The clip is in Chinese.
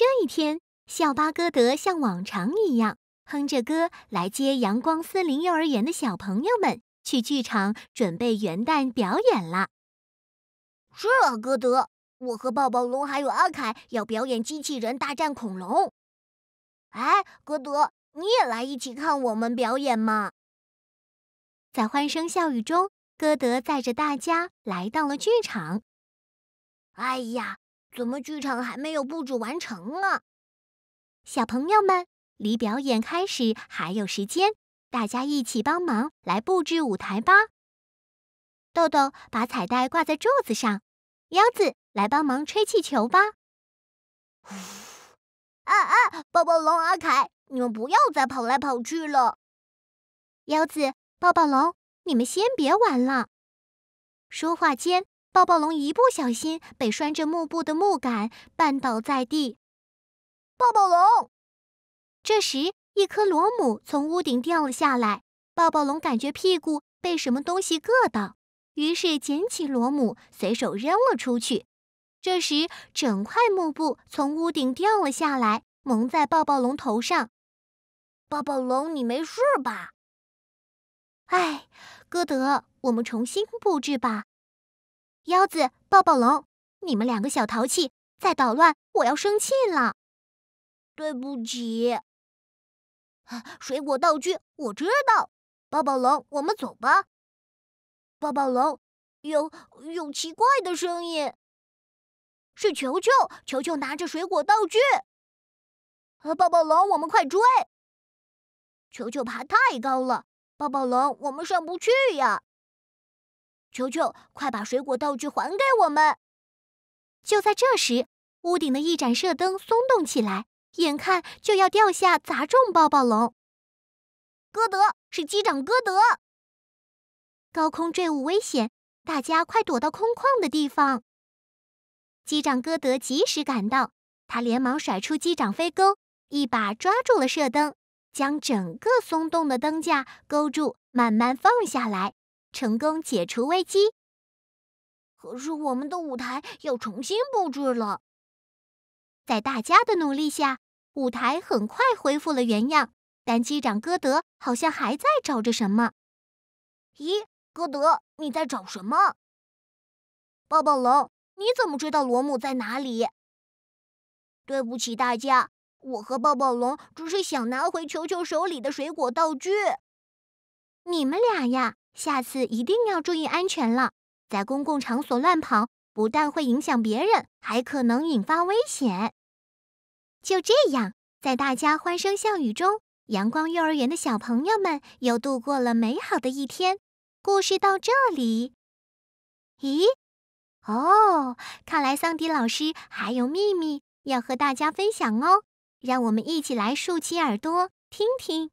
这一天，校巴歌德像往常一样哼着歌来接阳光森林幼儿园的小朋友们去剧场准备元旦表演了。是啊，歌德，我和暴暴龙还有阿凯要表演机器人大战恐龙。哎，歌德，你也来一起看我们表演吗？在欢声笑语中，歌德载着大家来到了剧场。哎呀！怎么，剧场还没有布置完成啊？小朋友们，离表演开始还有时间，大家一起帮忙来布置舞台吧。豆豆把彩带挂在柱子上，腰子来帮忙吹气球吧。啊啊！抱抱龙阿凯，你们不要再跑来跑去了。腰子，抱抱龙，你们先别玩了。说话间。暴暴龙一不小心被拴着幕布的木杆绊倒在地。暴暴龙，这时一颗螺母从屋顶掉了下来。暴暴龙感觉屁股被什么东西硌到，于是捡起螺母随手扔了出去。这时整块幕布从屋顶掉了下来，蒙在暴暴龙头上。暴暴龙，你没事吧？哎，歌德，我们重新布置吧。腰子，抱抱龙，你们两个小淘气在捣乱，我要生气了。对不起。水果道具，我知道。抱抱龙，我们走吧。抱抱龙，有有奇怪的声音，是球球，球球拿着水果道具。抱抱龙，我们快追。球球爬太高了，抱抱龙，我们上不去呀。求求，快把水果道具还给我们！就在这时，屋顶的一盏射灯松动起来，眼看就要掉下砸中抱抱龙。歌德是机长，歌德，高空坠物危险，大家快躲到空旷的地方。机长歌德及时赶到，他连忙甩出机长飞钩，一把抓住了射灯，将整个松动的灯架勾住，慢慢放下来。成功解除危机。可是我们的舞台要重新布置了。在大家的努力下，舞台很快恢复了原样。但机长歌德好像还在找着什么。咦，歌德，你在找什么？抱抱龙，你怎么知道螺母在哪里？对不起，大家，我和抱抱龙只是想拿回球球手里的水果道具。你们俩呀？下次一定要注意安全了，在公共场所乱跑，不但会影响别人，还可能引发危险。就这样，在大家欢声笑语中，阳光幼儿园的小朋友们又度过了美好的一天。故事到这里，咦？哦，看来桑迪老师还有秘密要和大家分享哦，让我们一起来竖起耳朵听听。